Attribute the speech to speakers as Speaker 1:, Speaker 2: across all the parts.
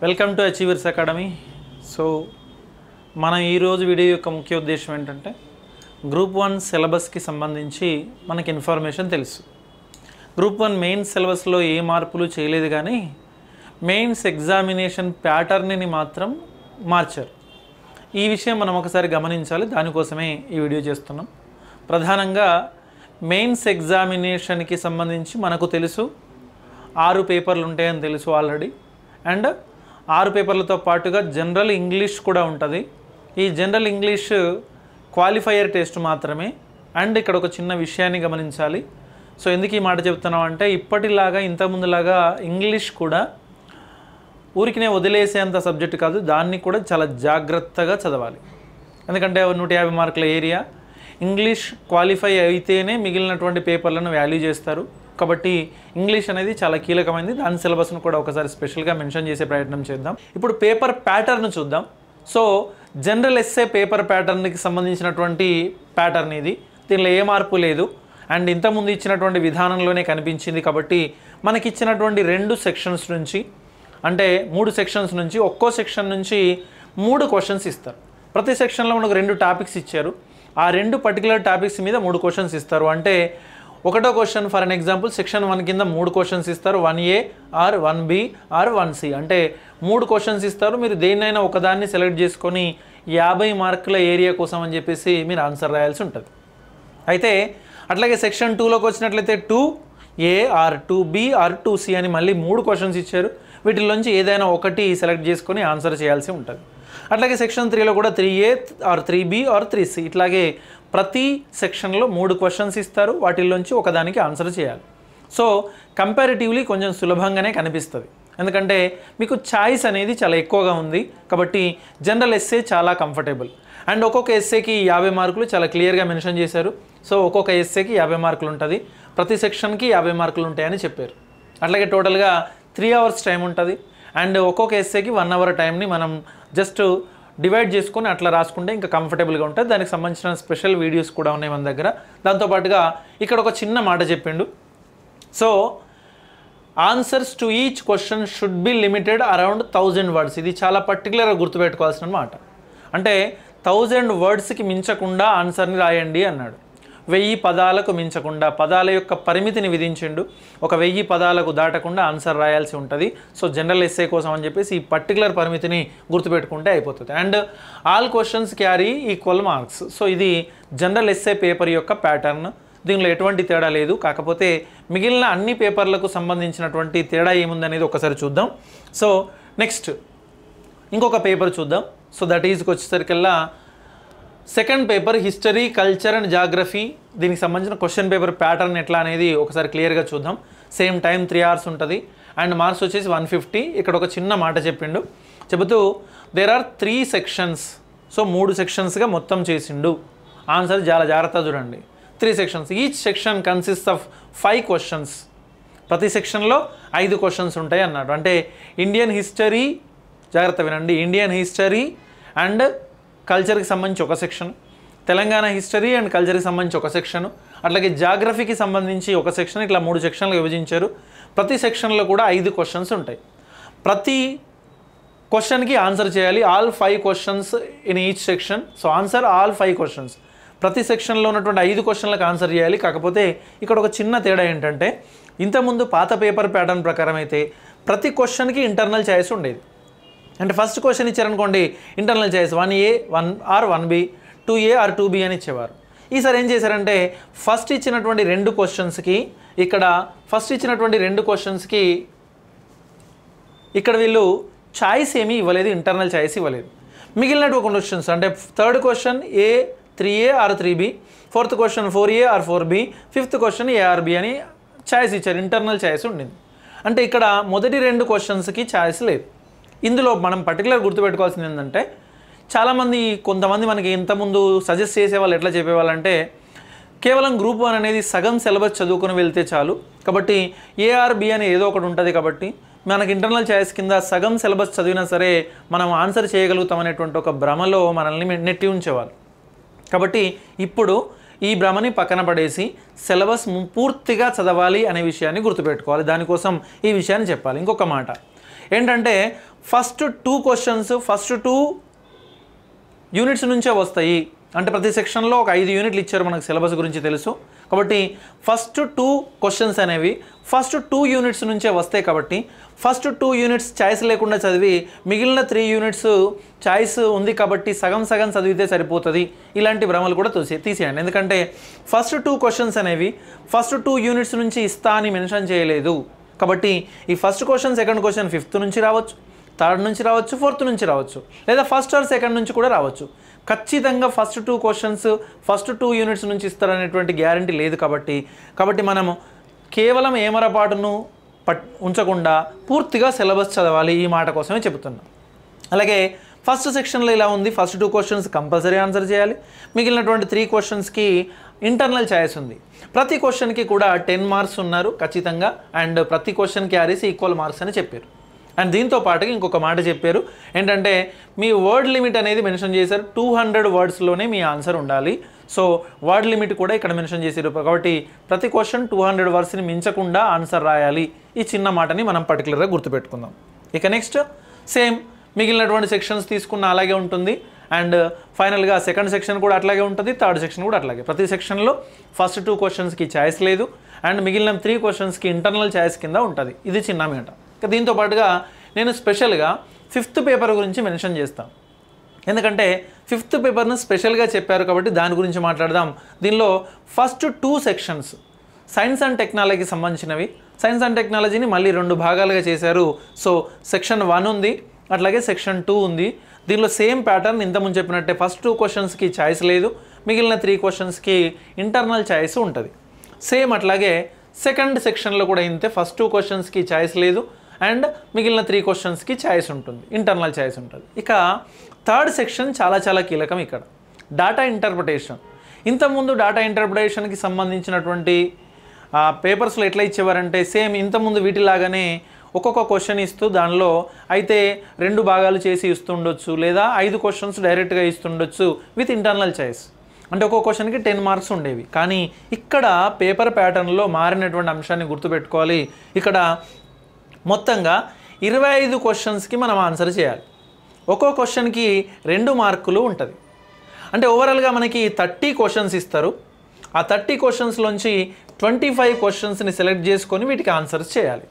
Speaker 1: welcome to Achievers Academy so మనం ఈరోజు video యొక్క ముఖ్య ఉద్దేశం ఏంటంటే గ్రూప్ వన్ సిలబస్కి సంబంధించి మనకి ఇన్ఫర్మేషన్ తెలుసు గ్రూప్ వన్ మెయిన్ సిలబస్లో ఏ మార్పులు చేయలేదు కానీ మెయిన్స్ ఎగ్జామినేషన్ ప్యాటర్న్ని మాత్రం మార్చారు ఈ విషయం మనం ఒకసారి గమనించాలి దానికోసమే ఈ వీడియో చేస్తున్నాం ప్రధానంగా మెయిన్స్ ఎగ్జామినేషన్కి సంబంధించి మనకు తెలుసు ఆరు పేపర్లు ఉంటాయని తెలుసు ఆల్రెడీ అండ్ ఆరు పేపర్లతో పాటుగా జనరల్ ఇంగ్లీష్ కూడా ఉంటుంది ఈ జనరల్ ఇంగ్లీష్ క్వాలిఫైయర్ టెస్ట్ మాత్రమే అండ్ ఇక్కడ ఒక చిన్న విషయాన్ని గమనించాలి సో ఎందుకు ఈ మాట చెప్తున్నాం అంటే ఇప్పటిలాగా ఇంతకుముందులాగా ఇంగ్లీష్ కూడా ఊరికినే వదిలేసేంత సబ్జెక్ట్ కాదు దాన్ని కూడా చాలా జాగ్రత్తగా చదవాలి ఎందుకంటే నూట యాభై మార్కుల ఏరియా ఇంగ్లీష్ క్వాలిఫై అయితేనే మిగిలినటువంటి పేపర్లను వ్యాల్యూ చేస్తారు కాబట్టి ఇంగ్లీష్ అనేది చాలా కీలకమైంది దాని సిలబస్ను కూడా ఒకసారి స్పెషల్గా మెన్షన్ చేసే ప్రయత్నం చేద్దాం ఇప్పుడు పేపర్ ప్యాటర్న్ చూద్దాం సో జనరల్ ఎస్ఏ పేపర్ ప్యాటర్న్కి సంబంధించినటువంటి ప్యాటర్న్ ఇది దీనిలో ఏ మార్పు లేదు అండ్ ఇంతకుముందు ఇచ్చినటువంటి విధానంలోనే కనిపించింది కాబట్టి మనకి ఇచ్చినటువంటి రెండు సెక్షన్స్ నుంచి అంటే మూడు సెక్షన్స్ నుంచి ఒక్కో సెక్షన్ నుంచి మూడు క్వశ్చన్స్ ఇస్తారు ప్రతి సెక్షన్లో మనకు రెండు టాపిక్స్ ఇచ్చారు ఆ రెండు పర్టికులర్ టాపిక్స్ మీద మూడు క్వశ్చన్స్ ఇస్తారు అంటే ఒకటో question for an example section one కింద మూడు క్వశ్చన్స్ ఇస్తారు one A or one B or one C అంటే మూడు క్వశ్చన్స్ ఇస్తారు మీరు దేన్నైనా ఒకదాన్ని సెలెక్ట్ చేసుకొని యాభై మార్కుల ఏరియా కోసం అని చెప్పేసి మీరు ఆన్సర్ రాయాల్సి ఉంటుంది అయితే అట్లాగే సెక్షన్ టూలోకి వచ్చినట్లయితే two A or two B or two C అని మళ్ళీ మూడు క్వశ్చన్స్ ఇచ్చారు వీటిలోంచి ఏదైనా ఒకటి సెలెక్ట్ చేసుకొని ఆన్సర్ చేయాల్సి ఉంటుంది అట్లాగే సెక్షన్ త్రీలో కూడా three A or three B or three C ఇట్లాగే ప్రతి సెక్షన్లో మూడు క్వశ్చన్స్ ఇస్తారు వాటిల్లోంచి ఒకదానికి ఆన్సర్ చేయాలి సో కంపారిటివ్లీ కొంచెం సులభంగానే కనిపిస్తుంది ఎందుకంటే మీకు ఛాయిస్ అనేది చాలా ఎక్కువగా ఉంది కాబట్టి జనరల్ ఎస్సే చాలా కంఫర్టబుల్ అండ్ ఒక్కొక్క ఎస్సేకి యాభై మార్కులు చాలా క్లియర్గా మెన్షన్ చేశారు సో ఒక్కొక్క ఎస్సేకి యాభై మార్కులు ఉంటుంది ప్రతి సెక్షన్కి యాభై మార్కులు ఉంటాయని చెప్పారు అట్లాగే టోటల్గా త్రీ అవర్స్ టైం ఉంటుంది అండ్ ఒక్కొక్క ఎస్సేకి వన్ అవర్ టైంని మనం జస్ట్ డివైడ్ చేసుకొని అట్లా రాసుకుంటే ఇంకా కంఫర్టబుల్గా ఉంటుంది దానికి సంబంధించిన స్పెషల్ వీడియోస్ కూడా ఉన్నాయి మన దగ్గర దాంతోపాటుగా ఇక్కడ ఒక చిన్న మాట చెప్పిండు so answers to each question should be limited around thousand words ఇది చాలా పర్టికులర్గా గుర్తుపెట్టుకోవాల్సిన మాట అంటే థౌజండ్ వర్డ్స్కి మించకుండా ఆన్సర్ని రాయండి అన్నాడు వెయ్యి పదాలకు మించకుండా పదాల యొక్క పరిమితిని విధించిండు ఒక వెయ్యి పదాలకు దాటకుండా ఆన్సర్ రాయాల్సి ఉంటుంది సో జనరల్ ఎస్ఏ కోసం అని చెప్పేసి ఈ పర్టికులర్ పరిమితిని గుర్తుపెట్టుకుంటే అయిపోతుంది and all questions carry equal marks so ఇది జనరల్ ఎస్ఏ పేపర్ యొక్క ప్యాటర్న్ దీనిలో ఎటువంటి తేడా లేదు కాకపోతే మిగిలిన అన్ని పేపర్లకు సంబంధించినటువంటి తేడా ఏముందనేది ఒకసారి చూద్దాం సో నెక్స్ట్ ఇంకొక పేపర్ చూద్దాం సో దట్ ఈజ్కి వచ్చేసరికల్లా second paper history culture and geography దీనికి సంబంధించిన క్వశ్చన్ పేపర్ ప్యాటర్న్ ఎట్లా అనేది ఒకసారి క్లియర్గా చూద్దాం సేమ్ టైం త్రీ అవర్స్ ఉంటుంది అండ్ మార్క్స్ వచ్చేసి వన్ ఫిఫ్టీ ఇక్కడ ఒక చిన్న మాట చెప్పిండు చెబుతూ there are three sections so మూడు సెక్షన్స్గా మొత్తం చేసిండు ఆన్సర్ చాలా జాగ్రత్త చూడండి three sections each section consist of five questions ప్రతి సెక్షన్లో ఐదు క్వశ్చన్స్ ఉంటాయి అన్నాడు అంటే ఇండియన్ హిస్టరీ జాగ్రత్త వినండి ఇండియన్ హిస్టరీ అండ్ కల్చర్కి సంబంధించి ఒక సెక్షన్ తెలంగాణ హిస్టరీ అండ్ కల్చర్కి సంబంధించి ఒక సెక్షన్ అట్లాగే జాగ్రఫీకి సంబంధించి ఒక సెక్షన్ ఇట్లా మూడు సెక్షన్లు విభజించారు ప్రతి సెక్షన్లో కూడా ఐదు క్వశ్చన్స్ ఉంటాయి ప్రతి క్వశ్చన్కి ఆన్సర్ చేయాలి all five questions in each section so answer all five questions ప్రతి సెక్షన్లో ఉన్నటువంటి ఐదు క్వశ్చన్లకు ఆన్సర్ చేయాలి కాకపోతే ఇక్కడ ఒక చిన్న తేడా ఏంటంటే ఇంతకుముందు పాత పేపర్ ప్యాటర్న్ ప్రకారం అయితే ప్రతి క్వశ్చన్కి ఇంటర్నల్ ఛాయిస్ ఉండేది అంటే ఫస్ట్ క్వశ్చన్ ఇచ్చారనుకోండి internal choice one A one or one B two A or two B అని ఇచ్చేవారు ఈసారి ఏం చేశారంటే ఫస్ట్ ఇచ్చినటువంటి రెండు క్వశ్చన్స్కి ఇక్కడ ఫస్ట్ ఇచ్చినటువంటి రెండు క్వశ్చన్స్కి ఇక్కడ వీళ్ళు చాయిస్ ఏమీ ఇవ్వలేదు ఇంటర్నల్ చాయిస్ ఇవ్వలేదు మిగిలినటువంటి కొన్ని క్వశ్చన్స్ అంటే third question A three A or three B fourth question four A or four B fifth question A or B అని ఛాయిస్ ఇచ్చారు ఇంటర్నల్ ఛాయిస్ ఉండింది అంటే ఇక్కడ మొదటి రెండు క్వశ్చన్స్కి ఛాయిస్ లేదు ఇందులో మనం పర్టికులర్ గుర్తుపెట్టుకోవాల్సింది ఏంటంటే చాలామంది కొంతమంది మనకి ఇంతకుముందు సజెస్ట్ చేసేవాళ్ళు ఎట్లా చెప్పేవాళ్ళంటే కేవలం గ్రూప్ వన్ అనేది సగం సిలబస్ చదువుకుని వెళ్తే చాలు కాబట్టి ఏఆర్బి అని ఏదో ఒకటి ఉంటుంది కాబట్టి మనకి ఇంటర్నల్ ఛాయిస్ కింద సగం సిలబస్ చదివినా సరే మనం ఆన్సర్ చేయగలుగుతాం అనేటువంటి ఒక భ్రమలో మనల్ని నెట్టి ఉంచేవాళ్ళు కాబట్టి ఇప్పుడు ఈ భ్రమని పక్కన పడేసి సిలబస్ పూర్తిగా చదవాలి అనే విషయాన్ని గుర్తుపెట్టుకోవాలి దానికోసం ఈ విషయాన్ని చెప్పాలి ఇంకొక మాట ఏంటంటే first two questions first two units నుంచే వస్తాయి అంటే ప్రతి సెక్షన్లో ఒక ఐదు యూనిట్లు ఇచ్చారు మనకు సిలబస్ గురించి తెలుసు కాబట్టి ఫస్ట్ టూ క్వశ్చన్స్ అనేవి ఫస్ట్ టూ యూనిట్స్ నుంచే వస్తాయి కాబట్టి ఫస్ట్ టూ యూనిట్స్ ఛాయిస్ లేకుండా చదివి మిగిలిన త్రీ యూనిట్స్ ఛాయిస్ ఉంది కాబట్టి సగం సగం చదివితే సరిపోతుంది ఇలాంటి భ్రమలు కూడా తోసి తీసేయండి ఎందుకంటే ఫస్ట్ టూ క్వశ్చన్స్ అనేవి ఫస్ట్ టూ యూనిట్స్ నుంచి ఇస్తా అని మెన్షన్ చేయలేదు కాబట్టి ఈ first question second question fifth నుంచి రావచ్చు థర్డ్ నుంచి రావచ్చు ఫోర్త్ నుంచి రావచ్చు లేదా ఫస్ట్ ఆర్ సెకండ్ నుంచి కూడా రావచ్చు ఖచ్చితంగా first two questions first two units నుంచి ఇస్తారనేటువంటి గ్యారంటీ లేదు కాబట్టి కాబట్టి మనము కేవలం ఏమరపాటును పట్ ఉంచకుండా పూర్తిగా సిలబస్ చదవాలి ఈ మాట కోసమే చెబుతున్నా అలాగే ఫస్ట్ సెక్షన్లో ఇలా ఉంది first two questions compulsory answer చేయాలి మిగిలినటువంటి త్రీ క్వశ్చన్స్కి ఇంటర్నల్ ఛాయిస్ ఉంది ప్రతి క్వశ్చన్కి కూడా టెన్ మార్క్స్ ఉన్నారు ఖచ్చితంగా అండ్ ప్రతి క్వశ్చన్ క్యారీస్ ఈక్వల్ మార్క్స్ అని చెప్పారు అండ్ దీంతో పాటుగా ఇంకొక మాట చెప్పారు ఏంటంటే మీ వర్డ్ లిమిట్ అనేది మెన్షన్ చేశారు టూ హండ్రెడ్ వర్డ్స్లోనే మీ ఆన్సర్ ఉండాలి సో వర్డ్ లిమిట్ కూడా ఇక్కడ మెన్షన్ చేశారు కాబట్టి ప్రతి క్వశ్చన్ టూ హండ్రెడ్ వర్డ్స్ని మించకుండా ఆన్సర్ రాయాలి ఈ చిన్న మాటని మనం పర్టికులర్గా గుర్తుపెట్టుకుందాం ఇక నెక్స్ట్ సేమ్ మిగిలినటువంటి సెక్షన్స్ తీసుకున్న అలాగే ఉంటుంది అండ్ ఫైనల్గా సెకండ్ సెక్షన్ కూడా అట్లాగే ఉంటుంది థర్డ్ సెక్షన్ కూడా అట్లాగే ప్రతి సెక్షన్లో ఫస్ట్ టూ క్వశ్చన్స్కి ఛాయిస్ లేదు అండ్ మిగిలిన త్రీ క్వశ్చన్స్కి ఇంటర్నల్ ఛాయిస్ కింద ఉంటుంది ఇది చిన్న మేట దీంతో పాటుగా నేను స్పెషల్గా ఫిఫ్త్ పేపర్ గురించి మెన్షన్ చేస్తాను ఎందుకంటే ఫిఫ్త్ పేపర్ను స్పెషల్గా చెప్పారు కాబట్టి దాని గురించి మాట్లాడదాం దీనిలో first two sections science and టెక్నాలజీకి సంబంధించినవి సైన్స్ అండ్ టెక్నాలజీని మళ్ళీ రెండు భాగాలుగా చేశారు సో సెక్షన్ వన్ ఉంది అట్లాగే సెక్షన్ టూ ఉంది దీనిలో సేమ్ ప్యాటర్న్ ఇంతకుముందు చెప్పినట్టే ఫస్ట్ టూ క్వశ్చన్స్కి ఛాయిస్ లేదు మిగిలిన త్రీ క్వశ్చన్స్కి ఇంటర్నల్ ఛాయిస్ ఉంటుంది సేమ్ అట్లాగే సెకండ్ సెక్షన్లో కూడా ఇంతే ఫస్ట్ టూ క్వశ్చన్స్కి ఛాయిస్ లేదు అండ్ మిగిలిన త్రీ క్వశ్చన్స్కి ఛాయిస్ ఉంటుంది ఇంటర్నల్ ఛాయిస్ ఉంటుంది ఇక థర్డ్ సెక్షన్ చాలా చాలా కీలకం ఇక్కడ డాటా ఇంటర్ప్రిటేషన్ ఇంతకుముందు డాటా ఇంటర్ప్రిటేషన్కి సంబంధించినటువంటి పేపర్స్లో ఎట్లా ఇచ్చేవారంటే సేమ్ ఇంతకుముందు వీటిలాగానే ఒక్కొక్క క్వశ్చన్ ఇస్తూ దానిలో అయితే రెండు భాగాలు చేసి ఇస్తుండొచ్చు లేదా ఐదు క్వశ్చన్స్ డైరెక్ట్గా ఇస్తుండొచ్చు విత్ ఇంటర్నల్ చాయిస్ అంటే ఒక్కొక్క క్వశ్చన్కి టెన్ మార్క్స్ ఉండేవి కానీ ఇక్కడ పేపర్ ప్యాటర్న్లో మారినటువంటి అంశాన్ని గుర్తుపెట్టుకోవాలి ఇక్కడ మొత్తంగా ఇరవై ఐదు క్వశ్చన్స్కి మనం ఆన్సర్ చేయాలి ఒక్కో క్వశ్చన్కి రెండు మార్కులు ఉంటుంది అంటే ఓవరాల్గా మనకి థర్టీ క్వశ్చన్స్ ఇస్తారు ఆ థర్టీ క్వశ్చన్స్లోంచి ట్వంటీ ఫైవ్ క్వశ్చన్స్ని సెలెక్ట్ చేసుకొని వీటికి ఆన్సర్స్ చేయాలి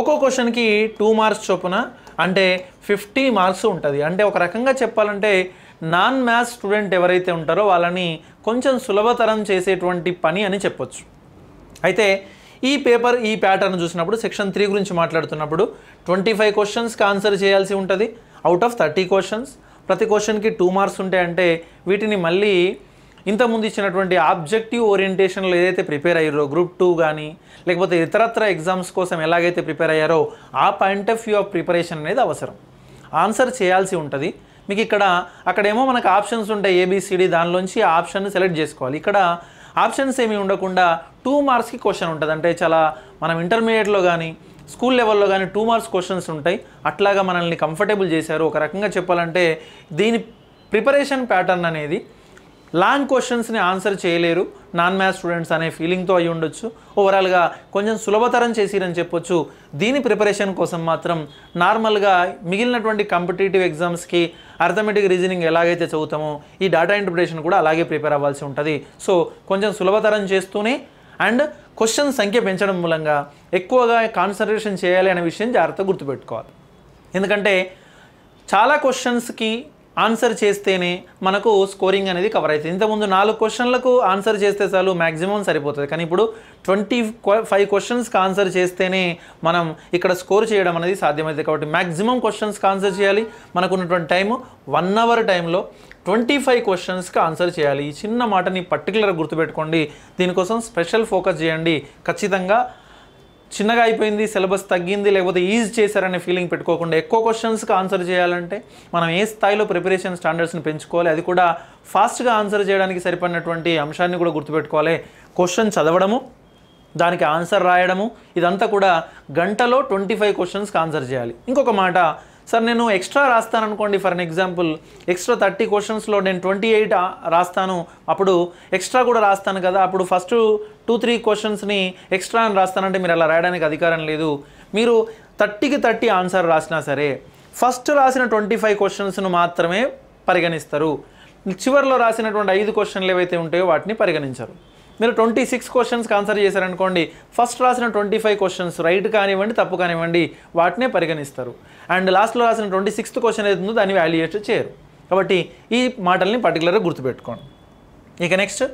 Speaker 1: ఒక్కో క్వశ్చన్కి టూ మార్క్స్ చొప్పున అంటే ఫిఫ్టీ మార్క్స్ ఉంటుంది అంటే ఒక రకంగా చెప్పాలంటే నాన్ మ్యాథ్స్ స్టూడెంట్ ఎవరైతే ఉంటారో వాళ్ళని కొంచెం సులభతరం చేసేటువంటి పని అని చెప్పొచ్చు అయితే ఈ పేపర్ ఈ ప్యాటర్న్ చూసినప్పుడు సెక్షన్ త్రీ గురించి మాట్లాడుతున్నప్పుడు ట్వంటీ ఫైవ్ క్వశ్చన్స్కి ఆన్సర్ చేయాల్సి ఉంటుంది అవుట్ ఆఫ్ థర్టీ క్వశ్చన్స్ ప్రతి క్వశ్చన్కి టూ మార్క్స్ ఉంటాయంటే వీటిని మళ్ళీ ఇంతకుముందు ఇచ్చినటువంటి ఆబ్జెక్టివ్ ఓరియంటేషన్లో ఏదైతే ప్రిపేర్ అయ్యారో గ్రూప్ టూ కానీ లేకపోతే ఇతరత్ర ఎగ్జామ్స్ కోసం ఎలాగైతే ప్రిపేర్ అయ్యారో ఆ point of view of preparation అనేది అవసరం ఆన్సర్ చేయాల్సి ఉంటుంది మీకు ఇక్కడ అక్కడేమో మనకు ఆప్షన్స్ ఉంటాయి ఏబిసిడి దానిలోంచి ఆప్షన్ సెలెక్ట్ చేసుకోవాలి ఇక్కడ ఆప్షన్స్ ఏమీ ఉండకుండా టూ మార్క్స్కి క్వశ్చన్ ఉంటుంది అంటే చాలా మనం ఇంటర్మీడియట్లో కానీ స్కూల్ లెవెల్లో కానీ టూ మార్క్స్ క్వశ్చన్స్ ఉంటాయి అట్లాగా మనల్ని కంఫర్టబుల్ చేశారు ఒక రకంగా చెప్పాలంటే దీని ప్రిపరేషన్ ప్యాటర్న్ అనేది లాంగ్ క్వశ్చన్స్ని ఆన్సర్ చేయలేరు నాన్ మ్యాథ్స్ స్టూడెంట్స్ అనే ఫీలింగ్తో అయి ఉండొచ్చు ఓవరాల్గా కొంచెం సులభతరం చేసిరని చెప్పొచ్చు దీని ప్రిపరేషన్ కోసం మాత్రం నార్మల్గా మిగిలినటువంటి కాంపిటేటివ్ ఎగ్జామ్స్కి అర్థమెటిక్ రీజనింగ్ ఎలాగైతే చదువుతామో ఈ డాటా ఇంటర్ప్రిటేషన్ కూడా అలాగే ప్రిపేర్ అవ్వాల్సి ఉంటుంది సో కొంచెం సులభతరం చేస్తూనే అండ్ క్వశ్చన్ సంఖ్య పెంచడం మూలంగా ఎక్కువగా కాన్సన్ట్రేషన్ చేయాలి అనే విషయం జాగ్రత్త గుర్తుపెట్టుకోవాలి ఎందుకంటే చాలా క్వశ్చన్స్కి ఆన్సర్ చేస్తేనే మనకు స్కోరింగ్ అనేది కవర్ అవుతుంది ఇంతకుముందు నాలుగు క్వశ్చన్లకు ఆన్సర్ చేస్తే చాలు మ్యాక్సిమం సరిపోతుంది కానీ ఇప్పుడు ట్వంటీ ఫైవ్ క్వశ్చన్స్కి ఆన్సర్ చేస్తేనే మనం ఇక్కడ స్కోర్ చేయడం అనేది సాధ్యమవుతుంది కాబట్టి మ్యాక్సిమం క్వశ్చన్స్కి ఆన్సర్ చేయాలి మనకున్నటువంటి టైం వన్ అవర్ టైంలో ట్వంటీ ఫైవ్ క్వశ్చన్స్కి ఆన్సర్ చేయాలి ఈ చిన్న మాటని పర్టికులర్గా గుర్తుపెట్టుకోండి దీనికోసం స్పెషల్ ఫోకస్ చేయండి ఖచ్చితంగా చిన్నగా అయిపోయింది సిలబస్ తగ్గింది లేకపోతే ఈజ్ చేశారనే ఫీలింగ్ పెట్టుకోకుండా ఎక్కువ క్వశ్చన్స్కి ఆన్సర్ చేయాలంటే మనం ఏ స్థాయిలో ప్రిపరేషన్ స్టాండర్డ్స్ని పెంచుకోవాలి అది కూడా ఫాస్ట్గా ఆన్సర్ చేయడానికి సరిపడినటువంటి అంశాన్ని కూడా గుర్తుపెట్టుకోవాలి క్వశ్చన్ చదవడము దానికి ఆన్సర్ రాయడము ఇదంతా కూడా గంటలో ట్వంటీ ఫైవ్ క్వశ్చన్స్కి ఆన్సర్ చేయాలి ఇంకొక మాట సార్ నేను ఎక్స్ట్రా రాస్తాను అనుకోండి for an example extra thirty క్వశ్చన్స్లో నేను ట్వంటీ ఎయిట్ రాస్తాను అప్పుడు ఎక్స్ట్రా కూడా రాస్తాను కదా అప్పుడు ఫస్ట్ టూ త్రీ క్వశ్చన్స్ని ఎక్స్ట్రా అని రాస్తానంటే మీరు అలా రాయడానికి అధికారం లేదు మీరు థర్టీకి థర్టీ ఆన్సర్ రాసినా సరే ఫస్ట్ రాసిన ట్వంటీ ఫైవ్ క్వశ్చన్స్ను మాత్రమే పరిగణిస్తారు చివరిలో రాసినటువంటి ఐదు క్వశ్చన్లు ఏవైతే ఉంటాయో వాటిని పరిగణించరు మీరు ట్వంటీ సిక్స్ క్వశ్చన్స్కి ఆన్సర్ చేశారనుకోండి ఫస్ట్ రాసిన ట్వంటీ ఫైవ్ క్వశ్చన్స్ రైట్ కానివ్వండి తప్పు కానివ్వండి వాటినే పరిగణిస్తారు అండ్ లాస్ట్లో రాసిన ట్వంటీ సిక్స్త్ క్వశ్చన్ ఉందో దాన్ని వాల్యుయేట్ చేయరు కాబట్టి ఈ మాటల్ని పర్టికులర్గా గుర్తుపెట్టుకోండి ఇక నెక్స్ట్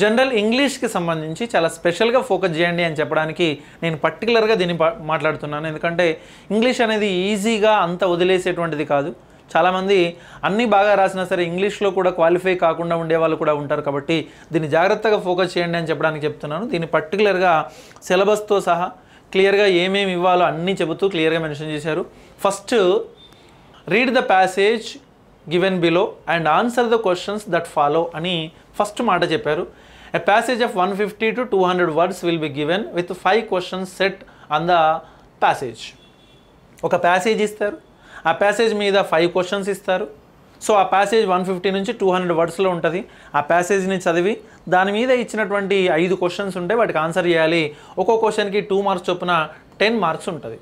Speaker 1: జనరల్ ఇంగ్లీష్కి సంబంధించి చాలా స్పెషల్గా ఫోకస్ చేయండి అని చెప్పడానికి నేను పర్టికులర్గా దీన్ని మాట్లాడుతున్నాను ఎందుకంటే ఇంగ్లీష్ అనేది ఈజీగా అంత వదిలేసేటువంటిది కాదు చాలామంది అన్నీ బాగా రాసినా సరే ఇంగ్లీష్లో కూడా క్వాలిఫై కాకుండా ఉండే వాళ్ళు కూడా ఉంటారు కాబట్టి దీన్ని జాగ్రత్తగా ఫోకస్ చేయండి అని చెప్పడానికి చెప్తున్నాను దీన్ని పర్టికులర్గా సిలబస్తో సహా క్లియర్గా ఏమేమి ఇవ్వాలో అన్నీ చెబుతూ క్లియర్గా మెన్షన్ చేశారు first read the passage given below and answer the questions that follow అని ఫస్ట్ మాట చెప్పారు a passage of one fifty to two hundred words will be given with five questions set on the passage ఒక passage ఇస్తారు ఆ passage మీద five questions ఇస్తారు so ఆ passage one fifty నుంచి టూ హండ్రెడ్ వర్డ్స్లో ఉంటుంది ఆ ప్యాసేజ్ని చదివి దాని మీద ఇచ్చినటువంటి ఐదు క్వశ్చన్స్ ఉంటే వాటికి ఆన్సర్ చేయాలి ఒక్కో క్వశ్చన్కి టూ మార్క్స్ చొప్పున టెన్ మార్క్స్ ఉంటుంది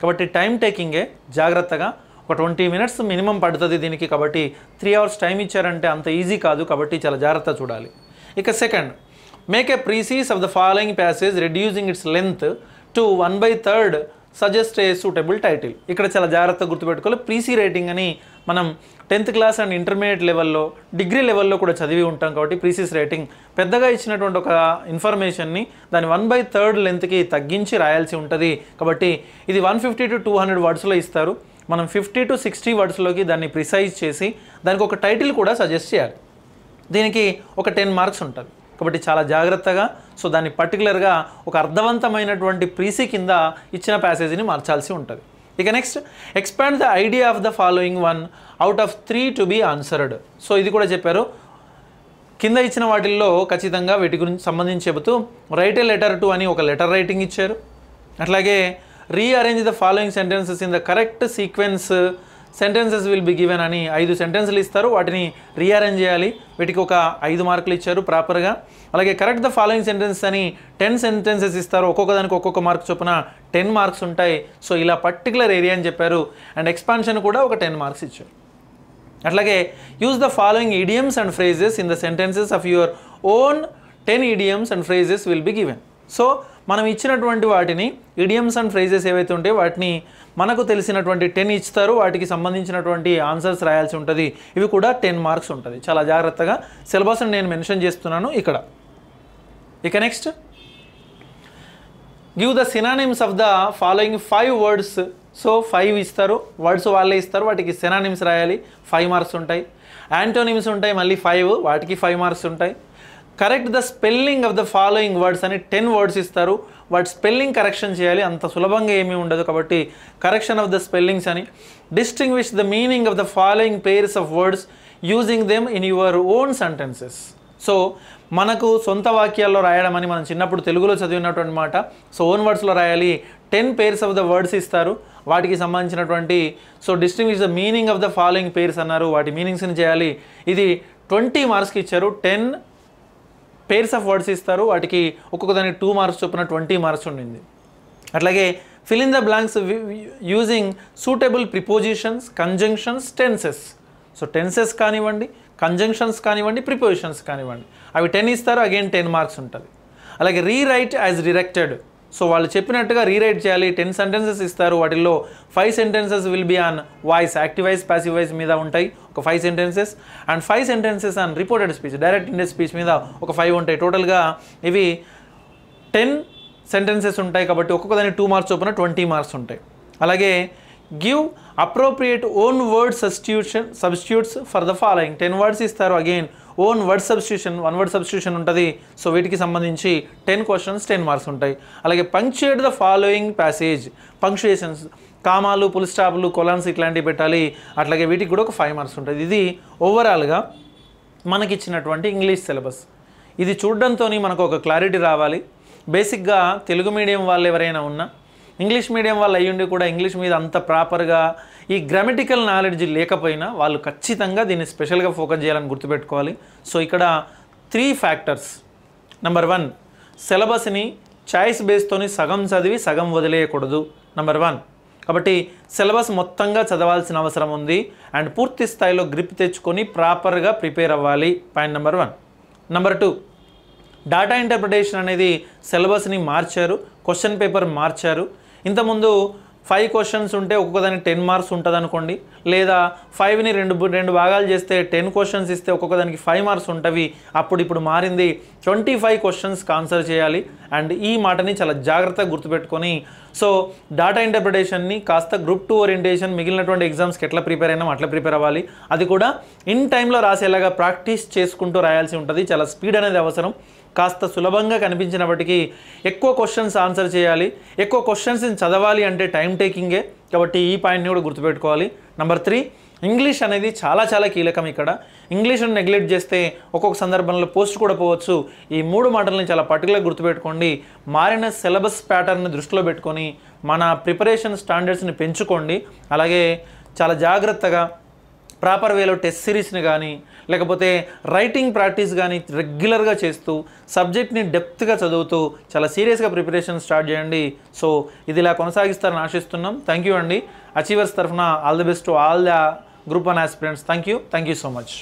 Speaker 1: కాబట్టి టైం టేకింగే జాగ్రత్తగా ఒక ట్వంటీ మినిట్స్ మినిమం పడుతుంది దీనికి కాబట్టి త్రీ అవర్స్ టైం ఇచ్చారంటే అంత ఈజీ కాదు కాబట్టి చాలా జాగ్రత్త చూడాలి ఇక second make a precis of the following passage reducing its length to one by third suggest a suitable title ఇక్కడ చాలా జాగ్రత్తగా గుర్తుపెట్టుకోవాలి ప్రీసీ రేటింగ్ అని మనం టెన్త్ క్లాస్ అండ్ ఇంటర్మీడియట్ లెవెల్లో డిగ్రీ లెవెల్లో కూడా చదివి ఉంటాం కాబట్టి ప్రీసీస్ రేటింగ్ పెద్దగా ఇచ్చినటువంటి ఒక ఇన్ఫర్మేషన్ని దాని వన్ బై థర్డ్ లెంత్కి తగ్గించి రాయాల్సి ఉంటుంది కాబట్టి ఇది one fifty to two hundred వర్డ్స్లో ఇస్తారు మనం ఫిఫ్టీ టు సిక్స్టీ వర్డ్స్లోకి దాన్ని ప్రిసైజ్ చేసి దానికి ఒక టైటిల్ కూడా సజెస్ట్ చేయాలి దీనికి ఒక టెన్ మార్క్స్ ఉంటుంది కాబట్టి చాలా జాగ్రత్తగా సో దాన్ని పర్టికులర్గా ఒక అర్థవంతమైనటువంటి ప్రీసీ కింద ఇచ్చిన ప్యాసేజీని మార్చాల్సి ఉంటుంది ఇక next expand the idea of the following one out of three to be answered so ఇది కూడా చెప్పారు కింద ఇచ్చిన వాటిల్లో ఖచ్చితంగా వీటి గురించి సంబంధించి చెబుతూ రైట్ ఏ లెటర్ టు అని ఒక లెటర్ రైటింగ్ ఇచ్చారు అట్లాగే rearrange the following sentences in the correct sequence sentences will be given అని ఐదు సెంటెన్స్లు ఇస్తారు వాటిని రీఅరేంజ్ చేయాలి వీటికి ఒక ఐదు మార్కులు ఇచ్చారు ప్రాపర్గా అలాగే కరెక్ట్ ద ఫాలోయింగ్ సెంటెన్స్ అని టెన్ సెంటెన్సెస్ ఇస్తారు ఒక్కొక్క దానికి ఒక్కొక్క మార్క్ చొప్పున టెన్ మార్క్స్ ఉంటాయి సో ఇలా పర్టికులర్ ఏరియా అని చెప్పారు అండ్ ఎక్స్పాన్షన్ కూడా ఒక టెన్ మార్క్స్ ఇచ్చారు అట్లాగే use the following idioms and phrases in the sentences of your own ten idioms and phrases will be given so మనం ఇచ్చినటువంటి వాటిని ఇడియమ్స్ అండ్ ఫ్రేజెస్ ఏవైతే ఉంటాయో వాటిని మనకు తెలిసినటువంటి టెన్ ఇస్తారు వాటికి సంబంధించినటువంటి ఆన్సర్స్ రాయాల్సి ఉంటుంది ఇవి కూడా టెన్ మార్క్స్ ఉంటుంది చాలా జాగ్రత్తగా సిలబస్ని నేను మెన్షన్ చేస్తున్నాను ఇక్కడ ఇక next give the synonyms of the following five words so five ఇస్తారు వర్డ్స్ వాళ్ళే ఇస్తారు వాటికి సినానిమ్స్ రాయాలి ఫైవ్ మార్క్స్ ఉంటాయి యాంటోనిమ్స్ ఉంటాయి మళ్ళీ ఫైవ్ వాటికి ఫైవ్ మార్క్స్ ఉంటాయి correct the spelling of the following words అని టెన్ వర్డ్స్ ఇస్తారు వాటి స్పెల్లింగ్ కరెక్షన్ చేయాలి అంత సులభంగా ఏమీ ఉండదు కాబట్టి కరెక్షన్ ఆఫ్ ద స్పెల్లింగ్స్ అని distinguish the meaning of the following pairs of words using them in your own sentences so మనకు సొంత వాక్యాల్లో రాయడం అని మనం చిన్నప్పుడు తెలుగులో చదివినటువంటి మాట సో ఓన్ వర్డ్స్లో రాయాలి ten pairs of the words ఇస్తారు వాటికి సంబంధించినటువంటి so distinguish the meaning of the following pairs అన్నారు వాటి మీనింగ్స్ని చేయాలి ఇది ట్వంటీ మార్క్స్కి ఇచ్చారు టెన్ పేర్స్ ఆఫ్ వర్డ్స్ ఇస్తారు వాటికి ఒక్కొక్క దానికి టూ మార్క్స్ చొప్పున ట్వంటీ మార్క్స్ ఉండింది అట్లాగే fill in the blanks using suitable prepositions conjunctions tenses so tenses కానివ్వండి కంజంక్షన్స్ కానివ్వండి ప్రిపోజిషన్స్ కానివ్వండి అవి టెన్ ఇస్తారు అగైన్ టెన్ మార్క్స్ ఉంటుంది అలాగే రీరైట్ యాజ్ డిరెక్టెడ్ సో వాళ్ళు చెప్పినట్టుగా రీరైట్ చేయాలి టెన్ సెంటెన్సెస్ ఇస్తారు వాటిల్లో five sentences will be on voice activize passivize passive మీద ఉంటాయి ఒక five sentences and five sentences on reported speech direct ఇండెడ్ స్పీచ్ మీద ఒక ఫైవ్ ఉంటాయి టోటల్గా ఇవి టెన్ సెంటెన్సెస్ ఉంటాయి కాబట్టి ఒక్కొక్క టూ మార్క్స్ చొప్పున ట్వంటీ మార్క్స్ ఉంటాయి అలాగే give appropriate one word substitution substitutes for the following ten words ఇస్తారు again one word substitution one word substitution ఉంటుంది సో వీటికి సంబంధించి టెన్ క్వశ్చన్స్ టెన్ మార్క్స్ ఉంటాయి అలాగే punctuate the following passage punctuations కామాలు పుల్ స్టాప్లు కొలాన్స్ ఇట్లాంటివి పెట్టాలి అట్లాగే వీటికి కూడా ఒక ఫైవ్ మార్క్స్ ఉంటుంది ఇది ఓవరాల్గా మనకిచ్చినటువంటి ఇంగ్లీష్ సిలబస్ ఇది చూడడంతో మనకు ఒక క్లారిటీ రావాలి బేసిక్గా తెలుగు మీడియం వాళ్ళు ఎవరైనా ఉన్నా ఇంగ్లీష్ మీడియం వాళ్ళు అయ్యుండి కూడా ఇంగ్లీష్ మీద అంత ప్రాపర్గా ఈ గ్రామెటికల్ నాలెడ్జ్ లేకపోయినా వాళ్ళు ఖచ్చితంగా దీన్ని స్పెషల్గా ఫోకస్ చేయాలని గుర్తుపెట్టుకోవాలి సో ఇక్కడ త్రీ ఫ్యాక్టర్స్ నెంబర్ వన్ సిలబస్ని చాయిస్ బేస్తోని సగం చదివి సగం వదిలేయకూడదు నెంబర్ వన్ కాబట్టి సిలబస్ మొత్తంగా చదవాల్సిన అవసరం ఉంది అండ్ పూర్తి స్థాయిలో గ్రిప్ తెచ్చుకొని ప్రాపర్గా ప్రిపేర్ అవ్వాలి point number one number two data interpretation అనేది సిలబస్ని మార్చారు క్వశ్చన్ పేపర్ మార్చారు ఇంతకుముందు ఫైవ్ క్వశ్చన్స్ ఉంటే ఒక్కొక్కదానికి టెన్ మార్క్స్ ఉంటుంది అనుకోండి లేదా ఫైవ్ని రెండు రెండు భాగాలు చేస్తే టెన్ క్వశ్చన్స్ ఇస్తే ఒక్కొక్కదానికి ఫైవ్ మార్క్స్ ఉంటవి అప్పుడు ఇప్పుడు మారింది ట్వంటీ ఫైవ్ క్వశ్చన్స్కి ఆన్సర్ చేయాలి అండ్ ఈ మాటని చాలా జాగ్రత్తగా గుర్తుపెట్టుకొని సో డాటా ఇంటర్ప్రిటేషన్ని కాస్త గ్రూప్ టూ ఓరియంటేషన్ మిగిలినటువంటి ఎగ్జామ్స్కి ఎట్లా ప్రిపేర్ అయినా అట్లా ప్రిపేర్ అవ్వాలి అది కూడా ఇన్ టైంలో రాసేలాగా ప్రాక్టీస్ చేసుకుంటూ రాయాల్సి ఉంటుంది చాలా స్పీడ్ అనేది అవసరం కాస్త సులభంగా కనిపించినప్పటికీ ఎక్కువ క్వశ్చన్స్ ఆన్సర్ చేయాలి ఎక్కువ క్వశ్చన్స్ని చదవాలి అంటే టైం టేకింగే కాబట్టి ఈ పాయింట్ని కూడా గుర్తుపెట్టుకోవాలి నెంబర్ త్రీ ఇంగ్లీష్ అనేది చాలా చాలా కీలకం ఇక్కడ ఇంగ్లీష్ను నెగ్లెక్ట్ చేస్తే ఒక్కొక్క సందర్భంలో పోస్ట్ కూడా పోవచ్చు ఈ మూడు మాటలని చాలా పర్టికులర్ గుర్తుపెట్టుకోండి మారిన సిలబస్ ప్యాటర్న్ని దృష్టిలో పెట్టుకొని మన ప్రిపరేషన్ స్టాండర్డ్స్ని పెంచుకోండి అలాగే చాలా జాగ్రత్తగా ప్రాపర్ వేలో టెస్ట్ సిరీస్ని కానీ లేకపోతే రైటింగ్ ప్రాక్టీస్ కానీ రెగ్యులర్గా చేస్తూ సబ్జెక్ట్ని డెప్త్గా చదువుతూ చాలా సీరియస్గా ప్రిపరేషన్ స్టార్ట్ చేయండి సో ఇది ఇలా కొనసాగిస్తారని ఆశిస్తున్నాం థ్యాంక్ యూ అండి అచీవర్స్ తరఫున all the best all the group one aspirants thank you thank you so much